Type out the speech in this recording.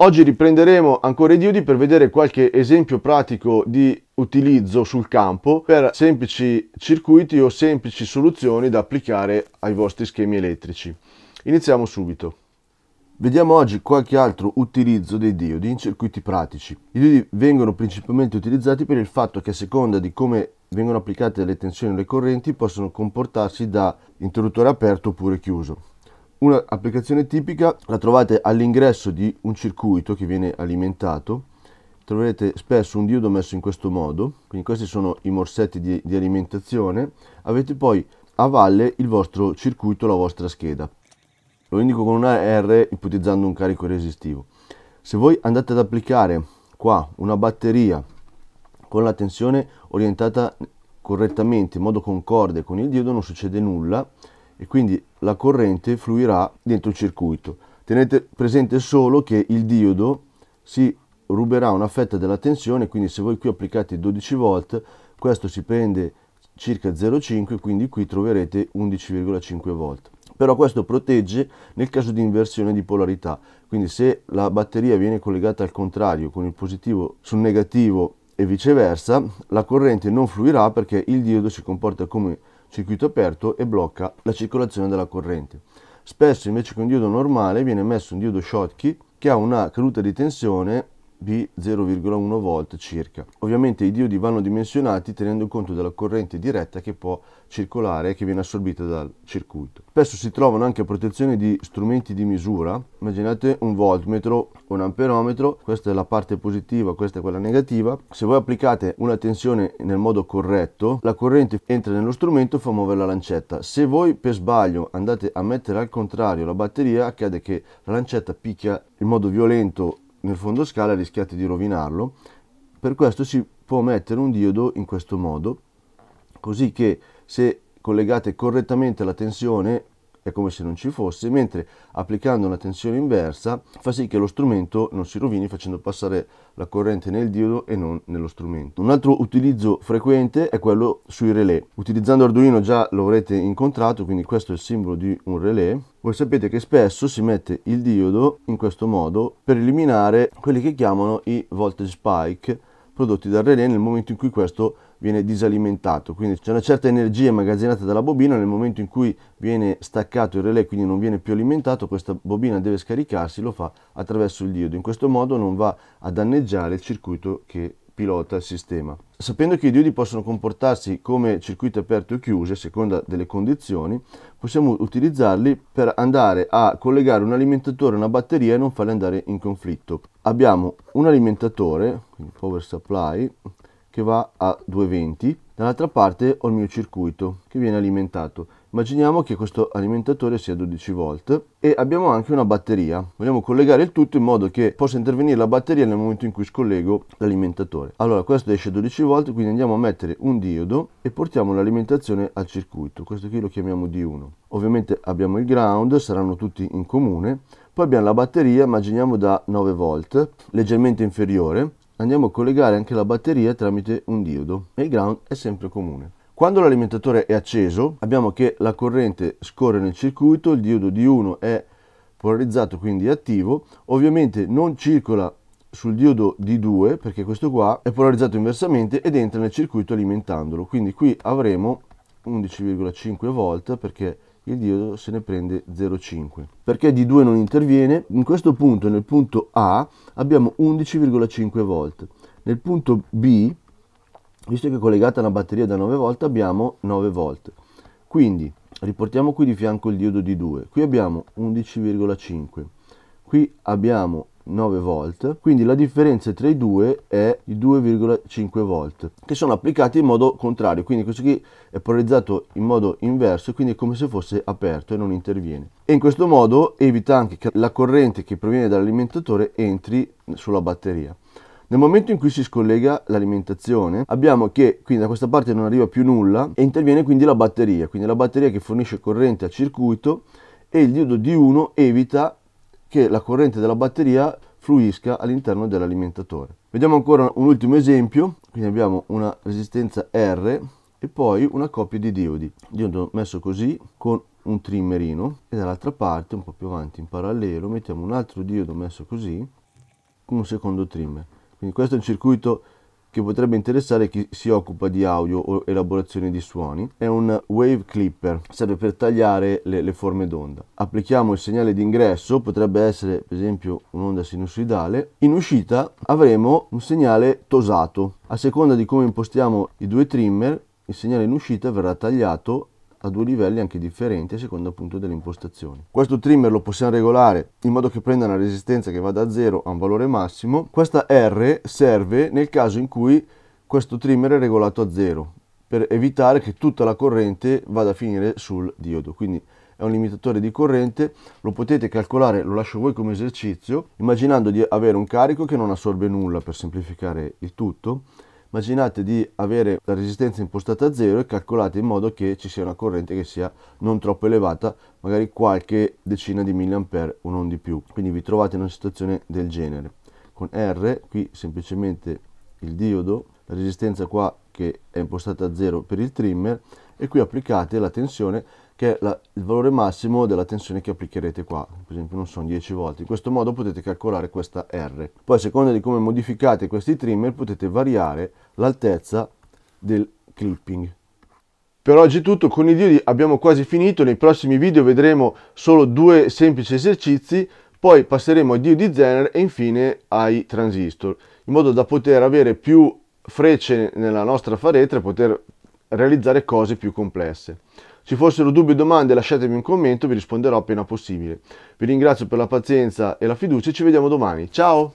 Oggi riprenderemo ancora i diodi per vedere qualche esempio pratico di utilizzo sul campo per semplici circuiti o semplici soluzioni da applicare ai vostri schemi elettrici. Iniziamo subito. Vediamo oggi qualche altro utilizzo dei diodi in circuiti pratici. I diodi vengono principalmente utilizzati per il fatto che a seconda di come vengono applicate le tensioni e le correnti possono comportarsi da interruttore aperto oppure chiuso. Un'applicazione tipica la trovate all'ingresso di un circuito che viene alimentato, troverete spesso un diodo messo in questo modo, quindi questi sono i morsetti di, di alimentazione, avete poi a valle il vostro circuito, la vostra scheda. Lo indico con una R ipotizzando un carico resistivo. Se voi andate ad applicare qua una batteria con la tensione orientata correttamente, in modo concorde con il diodo, non succede nulla, e quindi la corrente fluirà dentro il circuito. Tenete presente solo che il diodo si ruberà una fetta della tensione, quindi se voi qui applicate 12 volt, questo si prende circa 0,5, quindi qui troverete 11,5 volt. Però questo protegge nel caso di inversione di polarità, quindi se la batteria viene collegata al contrario, con il positivo sul negativo e viceversa, la corrente non fluirà perché il diodo si comporta come circuito aperto e blocca la circolazione della corrente. Spesso invece con un diodo normale viene messo un diodo Schottky che ha una caduta di tensione di 0,1 volt circa. Ovviamente i diodi vanno dimensionati tenendo conto della corrente diretta che può circolare e che viene assorbita dal circuito. Spesso si trovano anche a protezione di strumenti di misura, immaginate un voltmetro, un amperometro, questa è la parte positiva, questa è quella negativa. Se voi applicate una tensione nel modo corretto, la corrente entra nello strumento e fa muovere la lancetta. Se voi per sbaglio andate a mettere al contrario la batteria, accade che la lancetta picchia in modo violento nel fondo scala rischiate di rovinarlo, per questo si può mettere un diodo in questo modo, così che se collegate correttamente la tensione è come se non ci fosse, mentre applicando una tensione inversa fa sì che lo strumento non si rovini facendo passare la corrente nel diodo e non nello strumento. Un altro utilizzo frequente è quello sui relè. Utilizzando Arduino già lo avrete incontrato, quindi questo è il simbolo di un relè. Voi sapete che spesso si mette il diodo in questo modo per eliminare quelli che chiamano i voltage spike prodotti dal relè nel momento in cui questo viene disalimentato, quindi c'è una certa energia immagazzinata dalla bobina, nel momento in cui viene staccato il relè, quindi non viene più alimentato, questa bobina deve scaricarsi, lo fa attraverso il diodo, in questo modo non va a danneggiare il circuito che pilota il sistema. Sapendo che i diodi possono comportarsi come circuiti aperti o chiusi a seconda delle condizioni, possiamo utilizzarli per andare a collegare un alimentatore a una batteria e non farli andare in conflitto. Abbiamo un alimentatore, quindi power supply, che va a 220, dall'altra parte ho il mio circuito che viene alimentato. Immaginiamo che questo alimentatore sia 12 volt e abbiamo anche una batteria. Vogliamo collegare il tutto in modo che possa intervenire la batteria nel momento in cui scollego l'alimentatore. Allora questo esce 12 volt, quindi andiamo a mettere un diodo e portiamo l'alimentazione al circuito. Questo qui lo chiamiamo D1. Ovviamente abbiamo il ground, saranno tutti in comune. Poi abbiamo la batteria, immaginiamo da 9 volt, leggermente inferiore andiamo a collegare anche la batteria tramite un diodo e il ground è sempre comune. Quando l'alimentatore è acceso abbiamo che la corrente scorre nel circuito, il diodo d 1 è polarizzato quindi attivo, ovviamente non circola sul diodo d 2 perché questo qua è polarizzato inversamente ed entra nel circuito alimentandolo, quindi qui avremo 11,5 volt perché il diodo se ne prende 0,5. Perché d 2 non interviene? In questo punto, nel punto A, abbiamo 11,5 volt. Nel punto B, visto che è collegata una batteria da 9 volt, abbiamo 9 volt. Quindi, riportiamo qui di fianco il diodo d 2. Qui abbiamo 11,5. Qui abbiamo 9 volt quindi la differenza tra i due è di 2,5 volt che sono applicati in modo contrario quindi questo qui è polarizzato in modo inverso quindi è come se fosse aperto e non interviene e in questo modo evita anche che la corrente che proviene dall'alimentatore entri sulla batteria nel momento in cui si scollega l'alimentazione abbiamo che quindi da questa parte non arriva più nulla e interviene quindi la batteria, quindi la batteria che fornisce corrente al circuito e il diodo d 1 evita che la corrente della batteria fluisca all'interno dell'alimentatore. Vediamo ancora un ultimo esempio, quindi abbiamo una resistenza R e poi una coppia di diodi, diodo messo così con un trimmerino e dall'altra parte un po' più avanti in parallelo mettiamo un altro diodo messo così con un secondo trimmer. Quindi questo è un circuito che potrebbe interessare chi si occupa di audio o elaborazione di suoni, è un wave clipper, serve per tagliare le, le forme d'onda. Applichiamo il segnale d'ingresso, potrebbe essere per esempio un'onda sinusoidale, in uscita avremo un segnale tosato. A seconda di come impostiamo i due trimmer, il segnale in uscita verrà tagliato a due livelli anche differenti a seconda appunto delle impostazioni. Questo trimmer lo possiamo regolare in modo che prenda una resistenza che va da 0 a un valore massimo. Questa R serve nel caso in cui questo trimmer è regolato a 0 per evitare che tutta la corrente vada a finire sul diodo. Quindi è un limitatore di corrente, lo potete calcolare, lo lascio voi come esercizio, immaginando di avere un carico che non assorbe nulla per semplificare il tutto Immaginate di avere la resistenza impostata a zero e calcolate in modo che ci sia una corrente che sia non troppo elevata, magari qualche decina di milliampere o non di più. Quindi vi trovate in una situazione del genere. Con R, qui semplicemente il diodo, la resistenza qua che è impostata a zero per il trimmer e qui applicate la tensione che è la, il valore massimo della tensione che applicherete qua, per esempio non sono 10 volt, in questo modo potete calcolare questa R. Poi a seconda di come modificate questi trimmer potete variare l'altezza del clipping. Per oggi è tutto, con i diodi abbiamo quasi finito, nei prossimi video vedremo solo due semplici esercizi, poi passeremo ai diodi Zener e infine ai transistor, in modo da poter avere più frecce nella nostra faretra e poter realizzare cose più complesse. Se fossero dubbi o domande lasciatemi un commento, vi risponderò appena possibile. Vi ringrazio per la pazienza e la fiducia e ci vediamo domani. Ciao!